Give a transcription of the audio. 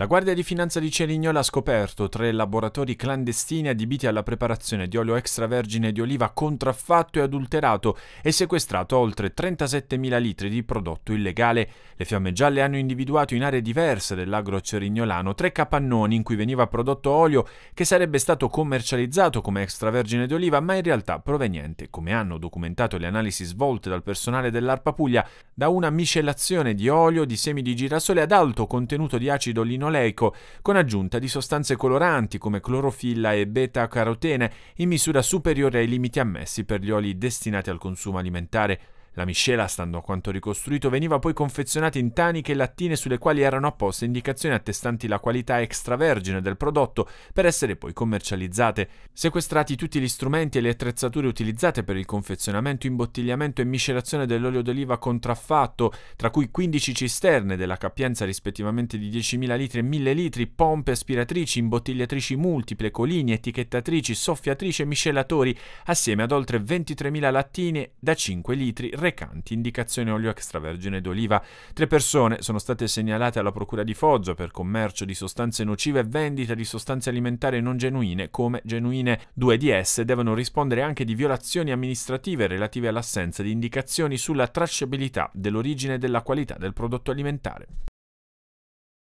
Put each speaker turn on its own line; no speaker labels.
La Guardia di Finanza di Cerignola ha scoperto tre laboratori clandestini adibiti alla preparazione di olio extravergine di oliva contraffatto e adulterato e sequestrato oltre 37.000 litri di prodotto illegale. Le fiamme gialle hanno individuato in aree diverse dell'agro cerignolano tre capannoni in cui veniva prodotto olio che sarebbe stato commercializzato come extravergine di oliva ma in realtà proveniente, come hanno documentato le analisi svolte dal personale dell'Arpa Puglia, da una miscelazione di olio di semi di girasole ad alto contenuto di acido linolenico linoleico con aggiunta di sostanze coloranti come clorofilla e beta-carotene in misura superiore ai limiti ammessi per gli oli destinati al consumo alimentare la miscela, stando a quanto ricostruito, veniva poi confezionata in taniche e lattine sulle quali erano apposte indicazioni attestanti la qualità extravergine del prodotto per essere poi commercializzate. Sequestrati tutti gli strumenti e le attrezzature utilizzate per il confezionamento, imbottigliamento e miscelazione dell'olio d'oliva contraffatto, tra cui 15 cisterne della capienza rispettivamente di 10.000 litri e 1.000 litri, pompe aspiratrici, imbottigliatrici multiple, colini, etichettatrici, soffiatrici e miscelatori, assieme ad oltre 23.000 lattine da 5 litri recanti indicazione olio extravergine d'oliva. Tre persone sono state segnalate alla Procura di Foggia per commercio di sostanze nocive e vendita di sostanze alimentari non genuine come genuine. Due di esse devono rispondere anche di violazioni amministrative relative all'assenza di indicazioni sulla tracciabilità dell'origine e della qualità del prodotto alimentare.